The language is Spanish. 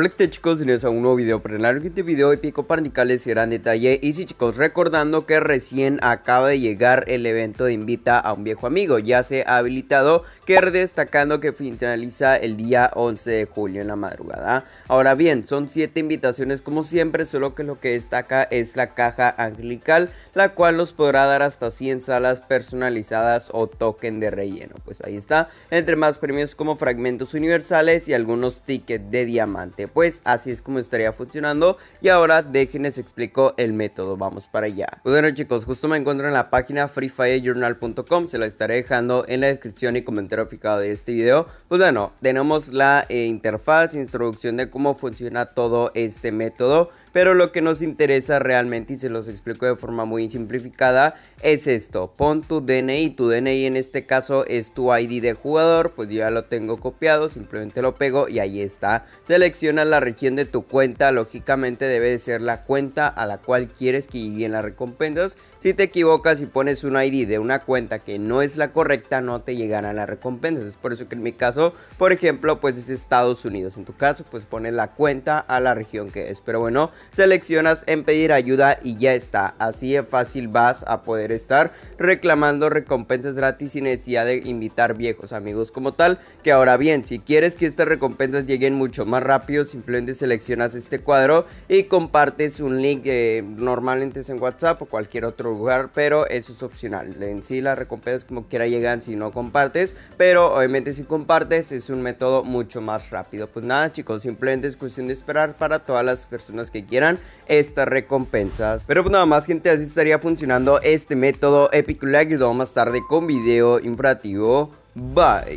Hola chicos, bienvenidos a un nuevo video para el este video y Pico parnicales será detalle y sí chicos, recordando que recién acaba de llegar el evento de invita a un viejo amigo, ya se ha habilitado que destacando que finaliza el día 11 de julio en la madrugada. Ahora bien, son 7 invitaciones como siempre, solo que lo que destaca es la caja angelical, la cual nos podrá dar hasta 100 salas personalizadas o token de relleno, pues ahí está, entre más premios como fragmentos universales y algunos tickets de diamante pues así es como estaría funcionando. Y ahora déjenles explico el método, vamos para allá. Pues bueno chicos, justo me encuentro en la página freefirejournal.com, se la estaré dejando en la descripción y comentario fijado de este video. Pues bueno, tenemos la eh, interfaz, introducción de cómo funciona todo este método. Pero lo que nos interesa realmente, y se los explico de forma muy simplificada, es esto. Pon tu DNI. Tu DNI en este caso es tu ID de jugador. Pues ya lo tengo copiado. Simplemente lo pego y ahí está. Selecciona a la región de tu cuenta, lógicamente debe ser la cuenta a la cual quieres que lleguen las recompensas. Si te equivocas y pones un ID de una cuenta que no es la correcta, no te llegarán las recompensas. Es por eso que en mi caso, por ejemplo, pues es Estados Unidos. En tu caso, pues pones la cuenta a la región que es. Pero bueno, seleccionas en pedir ayuda y ya está. Así de fácil vas a poder estar reclamando recompensas gratis sin necesidad de invitar viejos amigos como tal. Que ahora bien, si quieres que estas recompensas lleguen mucho más rápido, pues simplemente seleccionas este cuadro y compartes un link, eh, normalmente es en WhatsApp o cualquier otro lugar, pero eso es opcional. En sí las recompensas como quiera llegan si no compartes, pero obviamente si compartes es un método mucho más rápido. Pues nada chicos, simplemente es cuestión de esperar para todas las personas que quieran estas recompensas. Pero pues nada más gente, así estaría funcionando este método Epic y más tarde con video informativo. Bye.